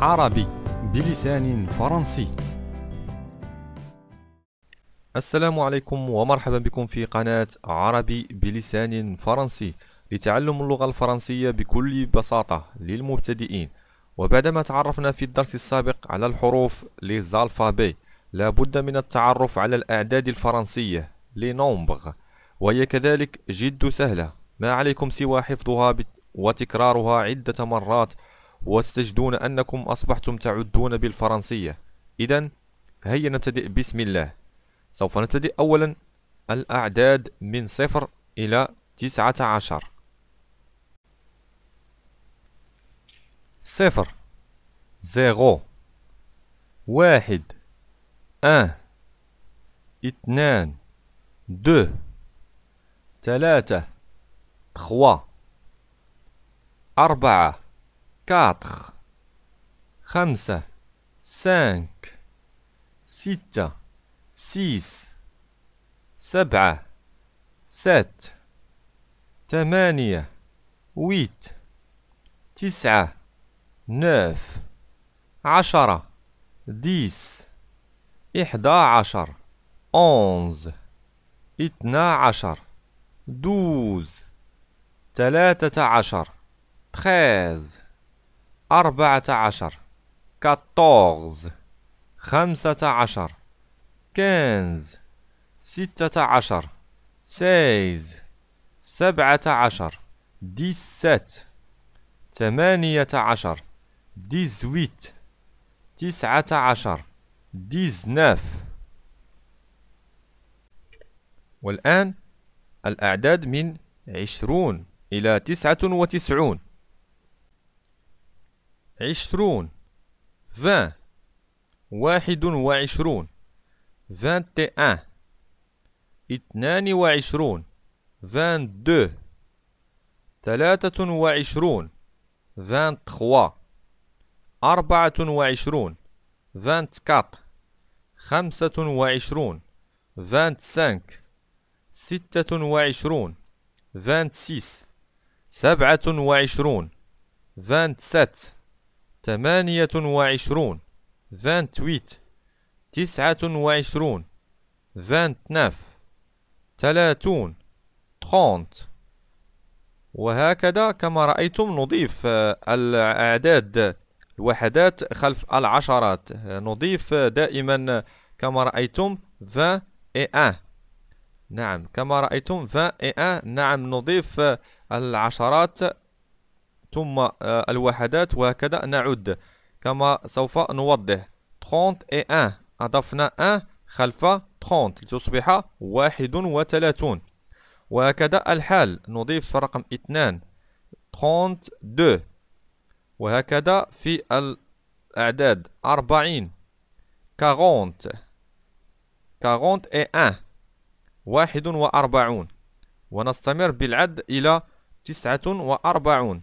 عربي بلسان فرنسي السلام عليكم ومرحبا بكم في قناة عربي بلسان فرنسي لتعلم اللغة الفرنسية بكل بساطة للمبتدئين وبعدما تعرفنا في الدرس السابق على الحروف ليزالفابي لابد من التعرف على الأعداد الفرنسية لنومبغ وهي كذلك جد سهلة ما عليكم سوى حفظها وتكرارها عدة مرات وستجدون أنكم أصبحتم تعدون بالفرنسية إذا هيا نبتدئ بسم الله سوف نبتدئ أولا الأعداد من صفر إلى تسعة عشر صفر زيرو واحد ان اثنان دو ثلاثة تخوا أربعة quatre خمسة cinq ستة six سبعة sept ثمانية huit تسعة neuf عشرة dix إحدى عشر onze اثنا عشر دوز ثلاثة عشر تخيز أربعة عشر كاتوغز خمسة عشر كنز ستة عشر سيز سبعة عشر ديسات ثمانية عشر ديزويت تسعة عشر ديزناف والآن الأعداد من عشرون إلى تسعة وتسعون عشرون فان واحد وعشرون فانت ان اثنان وعشرون فان دو ثلاثة وعشرون فان تخوا أربعة وعشرون فان كات خمسة وعشرون فان سانك ستة وعشرون فان سيس سبعة وعشرون فان سات ثمانية وعشرون فانتويت تسعة وعشرون فانتناف تلاتون تخونت وهكذا كما رأيتم نضيف آه، الأعداد الوحدات خلف العشرات نضيف آه، دائما آه، كما رأيتم 20 اي 1 نعم كما رأيتم 20 اي 1 نعم نضيف العشرات ثم آه، الوحدات وهكذا نعد كما سوف نوضح 31 أضفنا 1 خلف 30 لتصبح 31 وهكذا الحال نضيف رقم 2 32 وهكذا في الأعداد 40 40 41 41 ونستمر بالعد إلى 49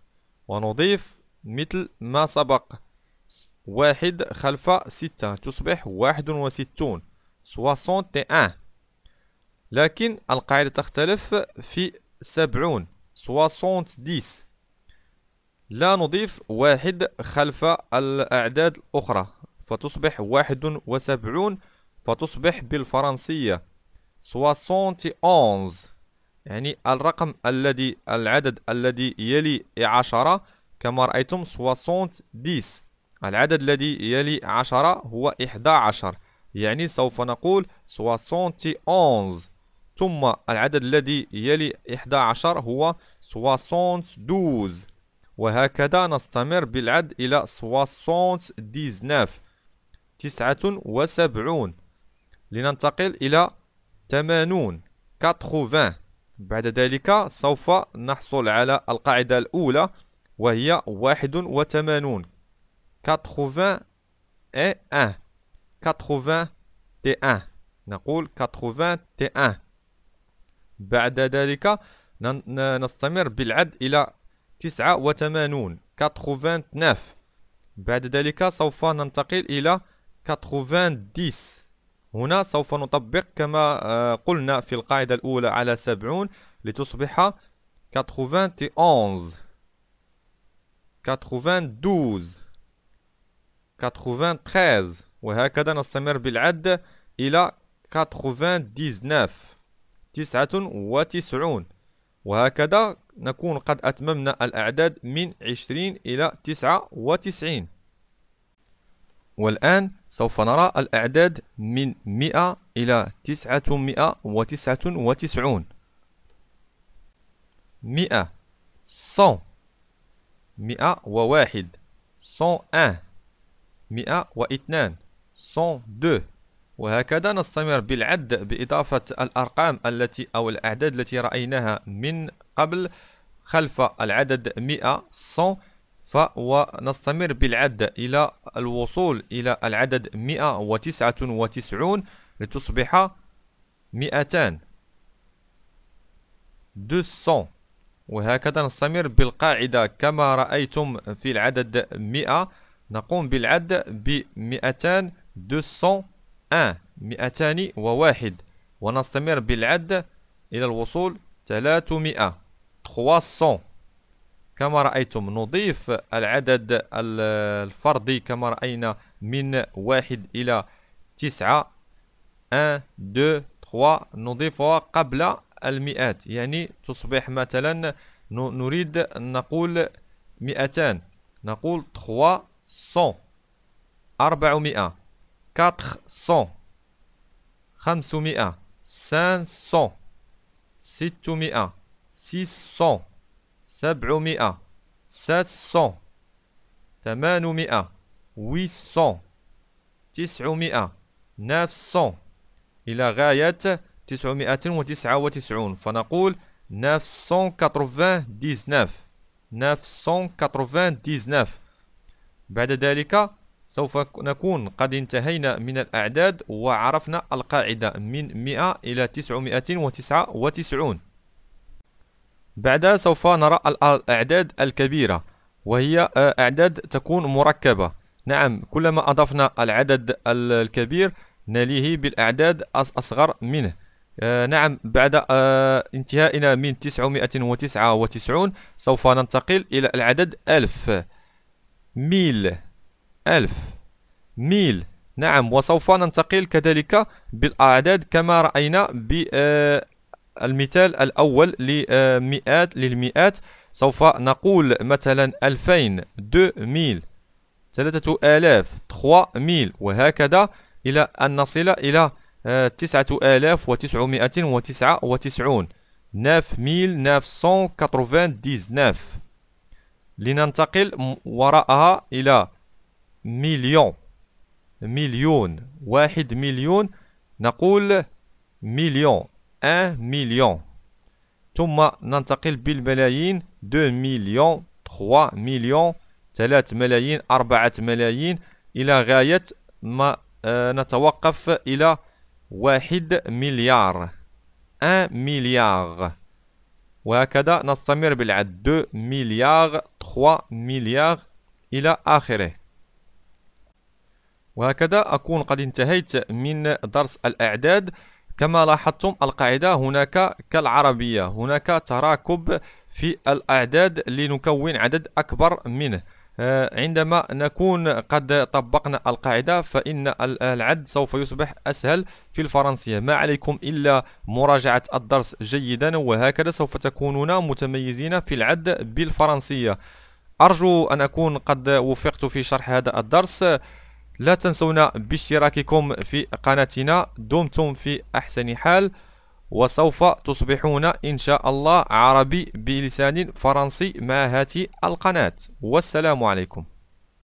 ونضيف مثل ما سبق واحد خلف ستة تصبح واحد وستون سواسون ان لكن القاعدة تختلف في سبعون سواسون ديس لا نضيف واحد خلف الأعداد الأخرى فتصبح واحد وسبعون فتصبح بالفرنسية سواسون يعني الرقم الذي العدد الذي يلي عشرة كما رأيتم سواسونت ديس العدد الذي يلي عشرة هو إحدى عشر يعني سوف نقول سواسونت أونز ثم العدد الذي يلي إحدى عشر هو سواسونت دوز وهكذا نستمر بالعد إلى سواسونت ديزناف تسعة وسبعون لننتقل إلى تمانون كاتخوفان بعد ذلك سوف نحصل على القاعدة الأولى وهي واحد وثمانون كاتخوفان اي ان كاتخوفان تي ان نقول كاتخوفان تي ان بعد ذلك نستمر بالعد إلى تسعة وثمانون كاتخوفان تناف بعد ذلك سوف ننتقل إلى كاتخوفان ديس هنا سوف نطبق كما آه، قلنا في القاعدة الأولى على 70 لتصبح 91 92 93 وهكذا نستمر بالعد إلى 99 99 وهكذا نكون قد أتممنا الأعداد من 20 إلى 99 والآن سوف نرى الأعداد من 100 إلى 999 100 100 101 101 102 102 وهكذا نستمر بالعد بإضافة الأرقام التي أو الأعداد التي رأيناها من قبل خلف العدد 100 100 فنستمر بالعد إلى الوصول إلى العدد 199 لتصبح 200 200 وهكذا نستمر بالقاعدة كما رأيتم في العدد 100 نقوم بالعد ب 200 201 201 ونستمر بالعد إلى الوصول 300 300 كما رأيتم نضيف العدد الفردي كما رأينا من واحد إلى تسعة 1 2 3 نضيفها قبل المئات يعني تصبح مثلا نريد أن نقول 200 نقول 300 400 400 500 500 600 600 سبعمائة ساتسون سون ثمانمائة تسعمائة نافسون إلى غاية تسعمائة وتسعة وتسعون فنقول نافسون كاتروفان ديزناف نافسون كاتروفان ديزناف بعد ذلك سوف نكون قد انتهينا من الأعداد وعرفنا القاعدة من مئة إلى تسعمائة وتسعون بعدها سوف نرى الأعداد الكبيرة وهي آه، أعداد تكون مركبة نعم كلما أضفنا العدد الكبير نليه بالأعداد الأصغر منه آه، نعم بعد آه، انتهائنا من 999 سوف ننتقل إلى العدد ألف ميل ألف ميل نعم وسوف ننتقل كذلك بالأعداد كما رأينا المثال الأول لمئات للمئات سوف نقول مثلا ألفين دو ميل ثلاثة آلاف تخوا ميل وهكذا إلى أن نصل إلى آه، تسعة آلاف وتسعمائة وتسعة وتسعون ناف ميل ناف سون كاتروفان ديز ناف لننتقل وراءها إلى مليون مليون واحد مليون نقول مليون 1 مليون ثم ننتقل بالملايين 2 مليون 3 مليون 3 ملايين 4 ملايين إلى غاية ما نتوقف إلى 1 مليار 1 مليار وهكذا نستمر بالعد 2 مليار 3 مليار إلى آخره وهكذا أكون قد انتهيت من درس الأعداد كما لاحظتم القاعدة هناك كالعربية هناك تراكب في الأعداد لنكون عدد أكبر منه آه، عندما نكون قد طبقنا القاعدة فإن العد سوف يصبح أسهل في الفرنسية ما عليكم إلا مراجعة الدرس جيدا وهكذا سوف تكونون متميزين في العد بالفرنسية أرجو أن أكون قد وفقت في شرح هذا الدرس لا تنسونا باشتراككم في قناتنا دمتم في أحسن حال وسوف تصبحون إن شاء الله عربي بلسان فرنسي مع هذه القناة والسلام عليكم